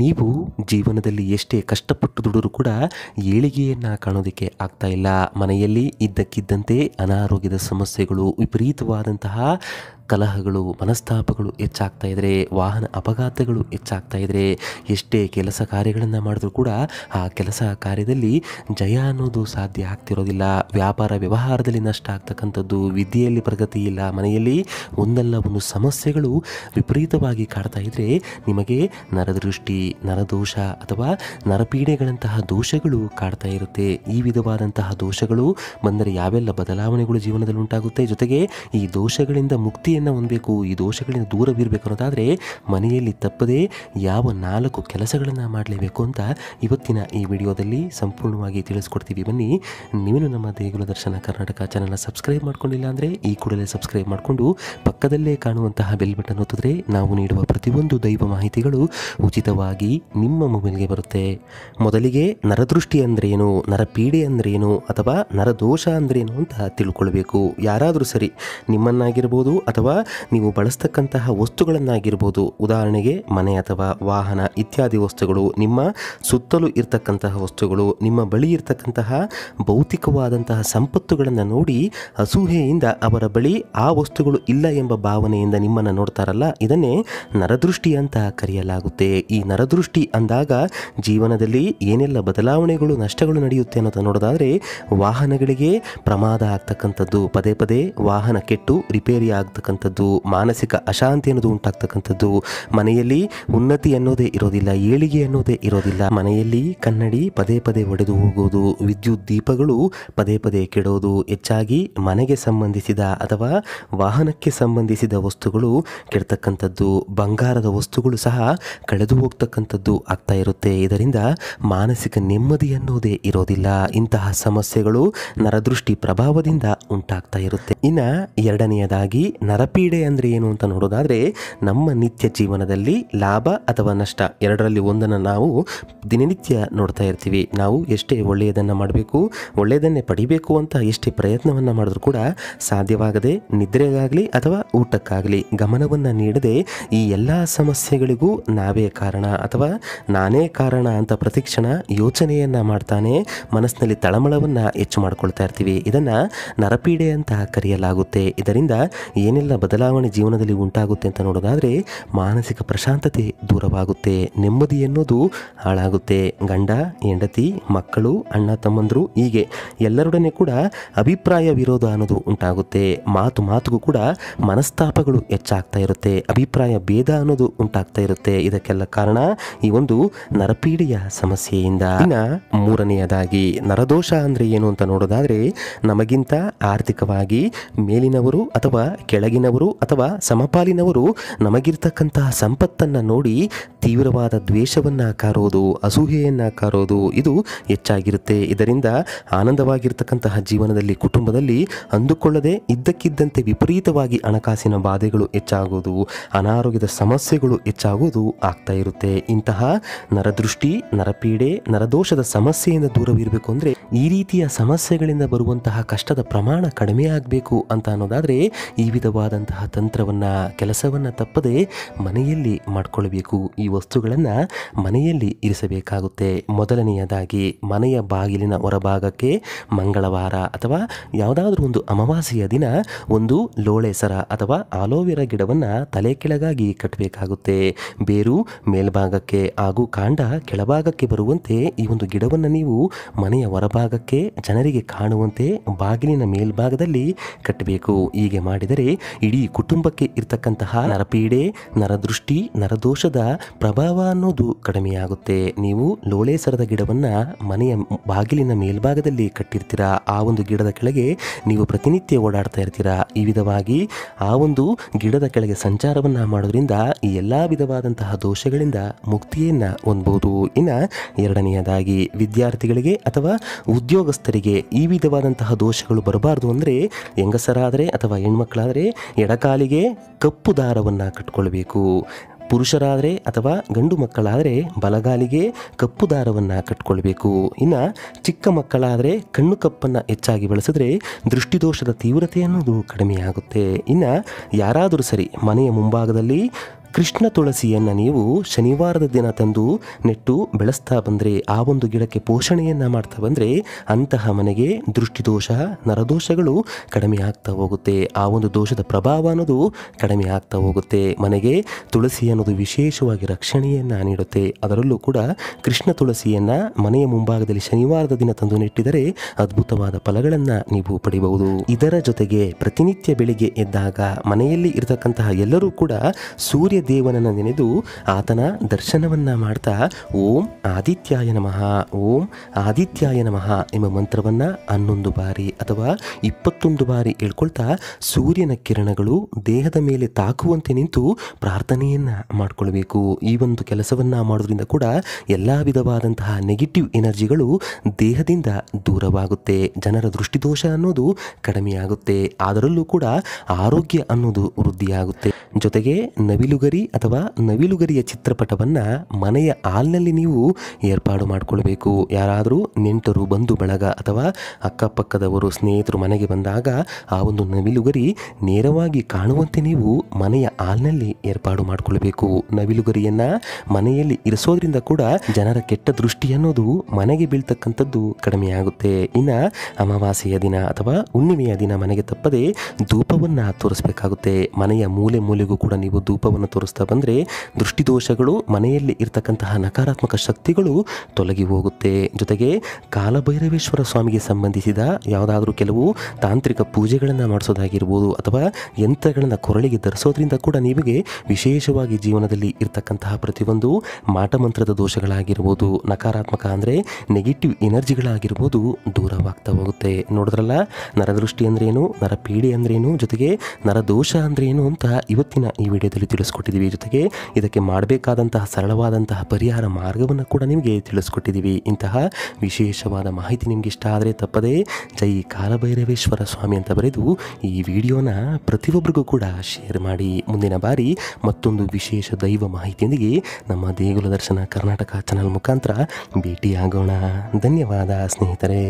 ನೀವು ಜೀವನದಲ್ಲಿ ಎಷ್ಟೇ ಕಷ್ಟಪಟ್ಟು ದುಡಿದ್ರು ಕೂಡ ಏಳಿಗೆಯನ್ನು ಕಾಣೋದಕ್ಕೆ ಆಗ್ತಾ ಇಲ್ಲ ಮನೆಯಲ್ಲಿ ಇದ್ದಕ್ಕಿದ್ದಂತೆ ಅನಾರೋಗ್ಯದ ಸಮಸ್ಯೆಗಳು ವಿಪರೀತವಾದಂತಹ ಕಲಹಗಳು ಮನಸ್ತಾಪಗಳು ಹೆಚ್ಚಾಗ್ತಾ ಇದ್ದರೆ ವಾಹನ ಅಪಘಾತಗಳು ಹೆಚ್ಚಾಗ್ತಾ ಇದ್ದರೆ ಎಷ್ಟೇ ಕೆಲಸ ಕಾರ್ಯಗಳನ್ನು ಮಾಡಿದ್ರೂ ಕೂಡ ಆ ಕೆಲಸ ಕಾರ್ಯದಲ್ಲಿ ಜಯ ಅನ್ನೋದು ಸಾಧ್ಯ ಆಗ್ತಿರೋದಿಲ್ಲ ವ್ಯಾಪಾರ ವ್ಯವಹಾರದಲ್ಲಿ ನಷ್ಟ ಆಗ್ತಕ್ಕಂಥದ್ದು ವಿದ್ಯೆಯಲ್ಲಿ ಪ್ರಗತಿ ಇಲ್ಲ ಮನೆಯಲ್ಲಿ ಒಂದಲ್ಲ ಒಂದು ಸಮಸ್ಯೆಗಳು ವಿಪರೀತವಾಗಿ ಕಾಡ್ತಾ ಇದ್ದರೆ ನಿಮಗೆ ನರದೃಷ್ಟಿ ನರದೋಷ ಅಥವಾ ನರಪೀಡೆಗಳಂತಹ ದೋಷಗಳು ಕಾಡ್ತಾ ಇರುತ್ತೆ ಈ ವಿಧವಾದಂತಹ ದೋಷಗಳು ಬಂದರೆ ಯಾವೆಲ್ಲ ಬದಲಾವಣೆಗಳು ಜೀವನದಲ್ಲಿ ಉಂಟಾಗುತ್ತೆ ಜೊತೆಗೆ ಈ ದೋಷಗಳಿಂದ ಮುಕ್ತಿ ಶ್ರದ್ಧೆಯನ್ನು ಹೊಂದಬೇಕು ಈ ದೋಷಗಳಿಂದ ದೂರವಿರಬೇಕು ಅನ್ನೋದಾದರೆ ಮನೆಯಲ್ಲಿ ತಪ್ಪದೇ ಯಾವ ನಾಲ್ಕು ಕೆಲಸಗಳನ್ನು ಮಾಡಲೇಬೇಕು ಅಂತ ಇವತ್ತಿನ ಈ ವಿಡಿಯೋದಲ್ಲಿ ಸಂಪೂರ್ಣವಾಗಿ ತಿಳಿಸ್ಕೊಡ್ತೀವಿ ಬನ್ನಿ ನೀವು ನಮ್ಮ ದೇಗುಲ ದರ್ಶನ ಕರ್ನಾಟಕ ಚಾನಲ್ನ ಸಬ್ಸ್ಕ್ರೈಬ್ ಮಾಡ್ಕೊಂಡಿಲ್ಲ ಅಂದರೆ ಈ ಕೂಡಲೇ ಸಬ್ಸ್ಕ್ರೈಬ್ ಮಾಡಿಕೊಂಡು ಪಕ್ಕದಲ್ಲೇ ಕಾಣುವಂತಹ ಬೆಲ್ ಬಟನ್ ಒತ್ತಿದ್ರೆ ನಾವು ನೀಡುವ ಪ್ರತಿಯೊಂದು ದೈವ ಮಾಹಿತಿಗಳು ಉಚಿತವಾಗಿ ನಿಮ್ಮ ಮೊಬೈಲ್ಗೆ ಬರುತ್ತೆ ಮೊದಲಿಗೆ ನರದೃಷ್ಟಿ ಅಂದ್ರೇನು ನರಪೀಡೆ ಅಂದ್ರೇನು ಅಥವಾ ನರದೋಷ ಅಂದ್ರೇನು ಅಂತ ತಿಳ್ಕೊಳ್ಬೇಕು ಯಾರಾದರೂ ಸರಿ ನಿಮ್ಮನ್ನಾಗಿರ್ಬೋದು ಅಥವಾ ಅಥವಾ ನೀವು ಬಳಸ್ತಕ್ಕಂತಹ ವಸ್ತುಗಳನ್ನಾಗಿರ್ಬೋದು ಉದಾಹರಣೆಗೆ ಮನೆ ಅಥವಾ ವಾಹನ ಇತ್ಯಾದಿ ವಸ್ತುಗಳು ನಿಮ್ಮ ಸುತ್ತಲೂ ಇರತಕ್ಕಂತಹ ವಸ್ತುಗಳು ನಿಮ್ಮ ಬಳಿ ಇರತಕ್ಕಂತಹ ಭೌತಿಕವಾದಂತಹ ಸಂಪತ್ತುಗಳನ್ನು ನೋಡಿ ಅಸೂಹೆಯಿಂದ ಅವರ ಬಳಿ ಆ ವಸ್ತುಗಳು ಇಲ್ಲ ಎಂಬ ಭಾವನೆಯಿಂದ ನಿಮ್ಮನ್ನು ನೋಡ್ತಾರಲ್ಲ ಇದನ್ನೇ ನರದೃಷ್ಟಿ ಅಂತ ಕರೆಯಲಾಗುತ್ತೆ ಈ ನರದೃಷ್ಟಿ ಅಂದಾಗ ಜೀವನದಲ್ಲಿ ಏನೆಲ್ಲ ಬದಲಾವಣೆಗಳು ನಷ್ಟಗಳು ನಡೆಯುತ್ತೆ ಅನ್ನೋದು ನೋಡೋದಾದರೆ ವಾಹನಗಳಿಗೆ ಪ್ರಮಾದ ಆಗ್ತಕ್ಕಂಥದ್ದು ಪದೇ ಪದೇ ವಾಹನ ಕೆಟ್ಟು ರಿಪೇರಿ ಆಗ್ತಕ್ಕಂಥ ಉಂಟಾಗ್ತಕ್ಕಂಥದ್ದು ಮಾನಸಿಕ ಅಶಾಂತಿ ಅನ್ನೋದು ಉಂಟಾಗ್ತಕ್ಕಂಥದ್ದು ಮನೆಯಲ್ಲಿ ಉನ್ನತಿ ಅನ್ನೋದೇ ಇರೋದಿಲ್ಲ ಏಳಿಗೆ ಅನ್ನೋದೇ ಇರೋದಿಲ್ಲ ಮನೆಯಲ್ಲಿ ಕನ್ನಡಿ ಪದೇ ಪದೇ ಒಡೆದು ಹೋಗೋದು ವಿದ್ಯುತ್ ದೀಪಗಳು ಪದೇ ಪದೇ ಕೆಡೋದು ಹೆಚ್ಚಾಗಿ ಮನೆಗೆ ಸಂಬಂಧಿಸಿದ ಅಥವಾ ವಾಹನಕ್ಕೆ ಸಂಬಂಧಿಸಿದ ವಸ್ತುಗಳು ಕೆಡ್ತಕ್ಕಂಥದ್ದು ಬಂಗಾರದ ವಸ್ತುಗಳು ಸಹ ಕಳೆದು ಹೋಗ್ತಕ್ಕಂಥದ್ದು ಆಗ್ತಾ ಇರುತ್ತೆ ಇದರಿಂದ ಮಾನಸಿಕ ನೆಮ್ಮದಿ ಅನ್ನೋದೇ ಇರೋದಿಲ್ಲ ಇಂತಹ ಸಮಸ್ಯೆಗಳು ನರದೃಷ್ಟಿ ಪ್ರಭಾವದಿಂದ ಉಂಟಾಗ್ತಾ ಇರುತ್ತೆ ಇನ್ನು ಎರಡನೆಯದಾಗಿ ನರ ನರಪೀಡೆ ಅಂದರೆ ಏನು ಅಂತ ನೋಡೋದಾದರೆ ನಮ್ಮ ನಿತ್ಯ ಜೀವನದಲ್ಲಿ ಲಾಭ ಅಥವಾ ನಷ್ಟ ಎರಡರಲ್ಲಿ ಒಂದನ್ನು ನಾವು ದಿನನಿತ್ಯ ನೋಡ್ತಾ ಇರ್ತೀವಿ ನಾವು ಎಷ್ಟೇ ಒಳ್ಳೆಯದನ್ನು ಮಾಡಬೇಕು ಒಳ್ಳೆಯದನ್ನೇ ಪಡಿಬೇಕು ಅಂತ ಎಷ್ಟೇ ಪ್ರಯತ್ನವನ್ನು ಮಾಡಿದ್ರು ಕೂಡ ಸಾಧ್ಯವಾಗದೆ ನಿದ್ರೆಗಾಗಲಿ ಅಥವಾ ಊಟಕ್ಕಾಗಲಿ ಗಮನವನ್ನು ನೀಡದೆ ಈ ಎಲ್ಲ ಸಮಸ್ಯೆಗಳಿಗೂ ನಾವೇ ಕಾರಣ ಅಥವಾ ನಾನೇ ಕಾರಣ ಅಂತ ಪ್ರತಿಕ್ಷಣ ಯೋಚನೆಯನ್ನು ಮಾಡ್ತಾನೆ ಮನಸ್ಸಿನಲ್ಲಿ ತಳಮಳವನ್ನು ಹೆಚ್ಚು ಮಾಡ್ಕೊಳ್ತಾ ಇರ್ತೀವಿ ಇದನ್ನು ನರಪೀಡೆ ಅಂತ ಕರೆಯಲಾಗುತ್ತೆ ಇದರಿಂದ ಏನೆಲ್ಲ ಏನೆಲ್ಲ ಬದಲಾವಣೆ ಜೀವನದಲ್ಲಿ ಉಂಟಾಗುತ್ತೆ ಅಂತ ನೋಡೋದಾದರೆ ಮಾನಸಿಕ ಪ್ರಶಾಂತತೆ ದೂರವಾಗುತ್ತೆ ನೆಮ್ಮದಿ ಎನ್ನುವುದು ಹಾಳಾಗುತ್ತೆ ಗಂಡ ಹೆಂಡತಿ ಮಕ್ಕಳು ಅಣ್ಣ ತಮ್ಮಂದರು ಹೀಗೆ ಎಲ್ಲರೊಡನೆ ಕೂಡ ಅಭಿಪ್ರಾಯ ವಿರೋಧ ಅನ್ನೋದು ಉಂಟಾಗುತ್ತೆ ಮಾತು ಮಾತುಗೂ ಕೂಡ ಮನಸ್ತಾಪಗಳು ಹೆಚ್ಚಾಗ್ತಾ ಇರುತ್ತೆ ಅಭಿಪ್ರಾಯ ಭೇದ ಅನ್ನೋದು ಉಂಟಾಗ್ತಾ ಇರುತ್ತೆ ಇದಕ್ಕೆಲ್ಲ ಕಾರಣ ಈ ಒಂದು ನರಪೀಡೆಯ ಸಮಸ್ಯೆಯಿಂದ ಇನ್ನ ಮೂರನೆಯದಾಗಿ ನರದೋಷ ಅಂದ್ರೆ ಏನು ಅಂತ ನೋಡೋದಾದ್ರೆ ನಮಗಿಂತ ಆರ್ಥಿಕವಾಗಿ ಮೇಲಿನವರು ಅಥವಾ ಕೆಳಗಿನ ಅವರು ಅಥವಾ ಸಮಪಾಲಿನವರು ನಮಗಿರ್ತಕ್ಕಂತಹ ಸಂಪತ್ತನ್ನು ನೋಡಿ ತೀವ್ರವಾದ ದ್ವೇಷವನ್ನು ಕಾರೋದು ಅಸೂಹೆಯನ್ನು ಕಾರೋದು ಇದು ಹೆಚ್ಚಾಗಿರುತ್ತೆ ಇದರಿಂದ ಆನಂದವಾಗಿರ್ತಕ್ಕಂತಹ ಜೀವನದಲ್ಲಿ ಕುಟುಂಬದಲ್ಲಿ ಅಂದುಕೊಳ್ಳದೆ ಇದ್ದಕ್ಕಿದ್ದಂತೆ ವಿಪರೀತವಾಗಿ ಹಣಕಾಸಿನ ಬಾಧೆಗಳು ಹೆಚ್ಚಾಗೋದು ಅನಾರೋಗ್ಯದ ಸಮಸ್ಯೆಗಳು ಹೆಚ್ಚಾಗೋದು ಆಗ್ತಾ ಇರುತ್ತೆ ಇಂತಹ ನರದೃಷ್ಟಿ ನರಪೀಡೆ ನರದೋಷದ ಸಮಸ್ಯೆಯಿಂದ ದೂರವಿರಬೇಕು ಅಂದರೆ ಈ ರೀತಿಯ ಸಮಸ್ಯೆಗಳಿಂದ ಬರುವಂತಹ ಕಷ್ಟದ ಪ್ರಮಾಣ ಕಡಿಮೆ ಆಗಬೇಕು ಅಂತ ಅನ್ನೋದಾದರೆ ಈ ವಿಧವಾದಂತಹ ತಂತ್ರವನ್ನು ಕೆಲಸವನ್ನು ತಪ್ಪದೆ ಮನೆಯಲ್ಲಿ ಮಾಡಿಕೊಳ್ಬೇಕು ಈ ವಸ್ತುಗಳನ್ನು ಮನೆಯಲ್ಲಿ ಇರಿಸಬೇಕಾಗುತ್ತೆ ಮೊದಲನೆಯದಾಗಿ ಮನೆಯ ಬಾಗಿಲಿನ ಹೊರಭಾಗಕ್ಕೆ ಮಂಗಳವಾರ ಅಥವಾ ಯಾವುದಾದ್ರೂ ಒಂದು ಅಮಾವಾಸ್ಯೆಯ ದಿನ ಒಂದು ಲೋಳೆಸರ ಅಥವಾ ಆಲೋವೆರಾ ಗಿಡವನ್ನು ತಲೆ ಕೆಳಗಾಗಿ ಕಟ್ಟಬೇಕಾಗುತ್ತೆ ಬೇರು ಮೇಲ್ಭಾಗಕ್ಕೆ ಹಾಗೂ ಕಾಂಡ ಕೆಳಭಾಗಕ್ಕೆ ಬರುವಂತೆ ಈ ಒಂದು ಗಿಡವನ್ನು ನೀವು ಮನೆಯ ಹೊರಭಾಗಕ್ಕೆ ಜನರಿಗೆ ಕಾಣುವಂತೆ ಬಾಗಿಲಿನ ಮೇಲ್ಭಾಗದಲ್ಲಿ ಕಟ್ಟಬೇಕು ಹೀಗೆ ಮಾಡಿದರೆ ಇಡೀ ಕುಟುಂಬಕ್ಕೆ ಇರತಕ್ಕಂತಹ ನರಪೀಡೆ ನರದೃಷ್ಟಿ ನರದೋಷದ ಪ್ರಭಾವ ಅನ್ನೋದು ಕಡಿಮೆಯಾಗುತ್ತೆ ನೀವು ಲೋಳೆಸರದ ಗಿಡವನ್ನು ಮನೆಯ ಬಾಗಿಲಿನ ಮೇಲ್ಭಾಗದಲ್ಲಿ ಕಟ್ಟಿರ್ತೀರಾ ಆ ಒಂದು ಗಿಡದ ಕೆಳಗೆ ನೀವು ಪ್ರತಿನಿತ್ಯ ಓಡಾಡ್ತಾ ಇರ್ತೀರಾ ಈ ವಿಧವಾಗಿ ಆ ಒಂದು ಗಿಡದ ಕೆಳಗೆ ಸಂಚಾರವನ್ನು ಮಾಡೋದ್ರಿಂದ ಈ ಎಲ್ಲ ವಿಧವಾದಂತಹ ದೋಷಗಳಿಂದ ಮುಕ್ತಿಯನ್ನು ಹೊಂದ್ಬೋದು ಇನ್ನು ಎರಡನೆಯದಾಗಿ ವಿದ್ಯಾರ್ಥಿಗಳಿಗೆ ಅಥವಾ ಉದ್ಯೋಗಸ್ಥರಿಗೆ ಈ ವಿಧವಾದಂತಹ ದೋಷಗಳು ಬರಬಾರ್ದು ಅಂದರೆ ಹೆಂಗಸರಾದರೆ ಅಥವಾ ಹೆಣ್ಮಕ್ಳಾದರೆ ಎಡಕಾಲಿಗೆ ಕಪ್ಪು ದಾರವನ್ನು ಕಟ್ಕೊಳ್ಬೇಕು ಪುರುಷರಾದರೆ ಅಥವಾ ಗಂಡು ಮಕ್ಕಳಾದರೆ ಬಲಗಾಲಿಗೆ ಕಪ್ಪು ದಾರವನ್ನು ಕಟ್ಕೊಳ್ಬೇಕು ಇನ್ನು ಚಿಕ್ಕ ಮಕ್ಕಳಾದರೆ ಕಣ್ಣು ಕಪ್ಪನ್ನು ಹೆಚ್ಚಾಗಿ ಬಳಸಿದ್ರೆ ದೃಷ್ಟಿದೋಷದ ತೀವ್ರತೆ ಅನ್ನೋದು ಕಡಿಮೆಯಾಗುತ್ತೆ ಇನ್ನು ಯಾರಾದರೂ ಸರಿ ಮನೆಯ ಮುಂಭಾಗದಲ್ಲಿ ಕೃಷ್ಣ ತುಳಸಿಯನ್ನು ನೀವು ಶನಿವಾರದ ದಿನ ತಂದು ನೆಟ್ಟು ಬೆಳೆಸ್ತಾ ಬಂದರೆ ಆ ಒಂದು ಗಿಡಕ್ಕೆ ಪೋಷಣೆಯನ್ನು ಮಾಡ್ತಾ ಬಂದರೆ ಅಂತಹ ಮನೆಗೆ ದೃಷ್ಟಿದೋಷ ನರದೋಷಗಳು ಕಡಿಮೆ ಆಗ್ತಾ ಹೋಗುತ್ತೆ ಆ ಒಂದು ದೋಷದ ಪ್ರಭಾವ ಅನ್ನೋದು ಕಡಿಮೆ ಆಗ್ತಾ ಹೋಗುತ್ತೆ ಮನೆಗೆ ತುಳಸಿ ಅನ್ನೋದು ವಿಶೇಷವಾಗಿ ರಕ್ಷಣೆಯನ್ನು ನೀಡುತ್ತೆ ಅದರಲ್ಲೂ ಕೂಡ ಕೃಷ್ಣ ತುಳಸಿಯನ್ನು ಮನೆಯ ಮುಂಭಾಗದಲ್ಲಿ ಶನಿವಾರದ ದಿನ ತಂದು ನೆಟ್ಟಿದರೆ ಅದ್ಭುತವಾದ ಫಲಗಳನ್ನು ನೀವು ಪಡೆಯಬಹುದು ಇದರ ಜೊತೆಗೆ ಪ್ರತಿನಿತ್ಯ ಬೆಳಿಗ್ಗೆ ಎದ್ದಾಗ ಮನೆಯಲ್ಲಿ ಇರತಕ್ಕಂತಹ ಎಲ್ಲರೂ ಕೂಡ ಸೂರ್ಯ ದೇವನನ್ನು ನೆನೆದು ಆತನ ದರ್ಶನವನ್ನು ಮಾಡ್ತಾ ಓಂ ಆದಿತ್ಯಾಯ ನಮಃ ಓಂ ಆದಿತ್ಯಾಯ ನಮಃ ಎಂಬ ಮಂತ್ರವನ್ನು ಹನ್ನೊಂದು ಬಾರಿ ಅಥವಾ ಇಪ್ಪತ್ತೊಂದು ಬಾರಿ ಹೇಳ್ಕೊಳ್ತಾ ಸೂರ್ಯನ ಕಿರಣಗಳು ದೇಹದ ಮೇಲೆ ತಾಕುವಂತೆ ನಿಂತು ಪ್ರಾರ್ಥನೆಯನ್ನು ಮಾಡಿಕೊಳ್ಬೇಕು ಈ ಒಂದು ಕೆಲಸವನ್ನು ಮಾಡೋದ್ರಿಂದ ಕೂಡ ಎಲ್ಲ ವಿಧವಾದಂತಹ ನೆಗೆಟಿವ್ ಎನರ್ಜಿಗಳು ದೇಹದಿಂದ ದೂರವಾಗುತ್ತೆ ಜನರ ದೃಷ್ಟಿದೋಷ ಅನ್ನೋದು ಕಡಿಮೆಯಾಗುತ್ತೆ ಅದರಲ್ಲೂ ಕೂಡ ಆರೋಗ್ಯ ಅನ್ನೋದು ವೃದ್ಧಿಯಾಗುತ್ತೆ ಜೊತೆಗೆ ನವಿಲುಗರಿ ಗರಿ ಅಥವಾ ನವಿಲುಗರಿಯ ಚಿತ್ರಪಟವನ್ನು ಮನೆಯ ಹಾಲ್ನಲ್ಲಿ ನೀವು ಏರ್ಪಾಡು ಮಾಡಿಕೊಳ್ಬೇಕು ಯಾರಾದರೂ ನೆಂಟರು ಬಂಧು ಬಳಗ ಅಥವಾ ಅಕ್ಕಪಕ್ಕದವರು ಸ್ನೇಹಿತರು ಮನೆಗೆ ಬಂದಾಗ ಆ ಒಂದು ನವಿಲುಗರಿ ನೇರವಾಗಿ ಕಾಣುವಂತೆ ನೀವು ಮನೆಯ ಹಾಲ್ನಲ್ಲಿ ಏರ್ಪಾಡು ಮಾಡಿಕೊಳ್ಬೇಕು ನವಿಲುಗರಿಯನ್ನು ಮನೆಯಲ್ಲಿ ಇರಿಸೋದ್ರಿಂದ ಕೂಡ ಜನರ ಕೆಟ್ಟ ದೃಷ್ಟಿ ಅನ್ನೋದು ಮನೆಗೆ ಬೀಳ್ತಕ್ಕಂಥದ್ದು ಕಡಿಮೆಯಾಗುತ್ತೆ ಇನ್ನು ಅಮಾವಾಸ್ಯೆಯ ದಿನ ಅಥವಾ ಹುಣ್ಣಿಮೆಯ ದಿನ ಮನೆಗೆ ತಪ್ಪದೆ ಧೂಪವನ್ನು ತೋರಿಸಬೇಕಾಗುತ್ತೆ ಮನೆಯ ಮೂಲೆ ಮೂಲೆಗೂ ಕೂಡ ನೀವು ಧೂಪವನ್ನು ತೋರಿಸ್ತಾ ಬಂದರೆ ದೃಷ್ಟಿದೋಷಗಳು ಮನೆಯಲ್ಲಿ ಇರತಕ್ಕಂತಹ ನಕಾರಾತ್ಮಕ ಶಕ್ತಿಗಳು ತೊಲಗಿ ಹೋಗುತ್ತೆ ಜೊತೆಗೆ ಕಾಲಭೈರವೇಶ್ವರ ಸ್ವಾಮಿಗೆ ಸಂಬಂಧಿಸಿದ ಯಾವುದಾದ್ರೂ ಕೆಲವು ತಾಂತ್ರಿಕ ಪೂಜೆಗಳನ್ನು ಮಾಡಿಸೋದಾಗಿರ್ಬೋದು ಅಥವಾ ಯಂತ್ರಗಳನ್ನು ಕೊರಳಿಗೆ ಧರಿಸೋದ್ರಿಂದ ಕೂಡ ನಿಮಗೆ ವಿಶೇಷವಾಗಿ ಜೀವನದಲ್ಲಿ ಇರತಕ್ಕಂತಹ ಪ್ರತಿಯೊಂದು ಮಾಟಮಂತ್ರದ ದೋಷಗಳಾಗಿರ್ಬೋದು ನಕಾರಾತ್ಮಕ ಅಂದರೆ ನೆಗೆಟಿವ್ ಎನರ್ಜಿಗಳಾಗಿರ್ಬೋದು ದೂರವಾಗ್ತಾ ಹೋಗುತ್ತೆ ನೋಡಿದ್ರಲ್ಲ ನರದೃಷ್ಟಿ ಅಂದ್ರೇನು ನರಪೀಡೆ ಅಂದ್ರೇನು ಜೊತೆಗೆ ನರದೋಷ ಅಂದ್ರೇನು ಅಂತ ಇವತ್ತಿನ ಈ ವಿಡಿಯೋದಲ್ಲಿ ತಿಳಿಸ್ಕೊಟ್ಟಿದ್ದೀನಿ ಮಾಡಿಕೊಟ್ಟಿದ್ದೀವಿ ಜೊತೆಗೆ ಇದಕ್ಕೆ ಮಾಡಬೇಕಾದಂತಹ ಸರಳವಾದಂತಹ ಪರಿಹಾರ ಮಾರ್ಗವನ್ನು ಕೂಡ ನಿಮಗೆ ತಿಳಿಸ್ಕೊಟ್ಟಿದ್ದೀವಿ ಇಂತಹ ವಿಶೇಷವಾದ ಮಾಹಿತಿ ನಿಮಗೆ ಇಷ್ಟ ಆದರೆ ತಪ್ಪದೇ ಜೈ ಕಾಲಭೈರವೇಶ್ವರ ಸ್ವಾಮಿ ಅಂತ ಬರೆದು ಈ ವಿಡಿಯೋನ ಪ್ರತಿಯೊಬ್ಬರಿಗೂ ಕೂಡ ಶೇರ್ ಮಾಡಿ ಮುಂದಿನ ಬಾರಿ ಮತ್ತೊಂದು ವಿಶೇಷ ದೈವ ಮಾಹಿತಿಯೊಂದಿಗೆ ನಮ್ಮ ದೇಗುಲ ದರ್ಶನ ಕರ್ನಾಟಕ ಚಾನಲ್ ಮುಖಾಂತರ ಭೇಟಿಯಾಗೋಣ ಧನ್ಯವಾದ ಸ್ನೇಹಿತರೆ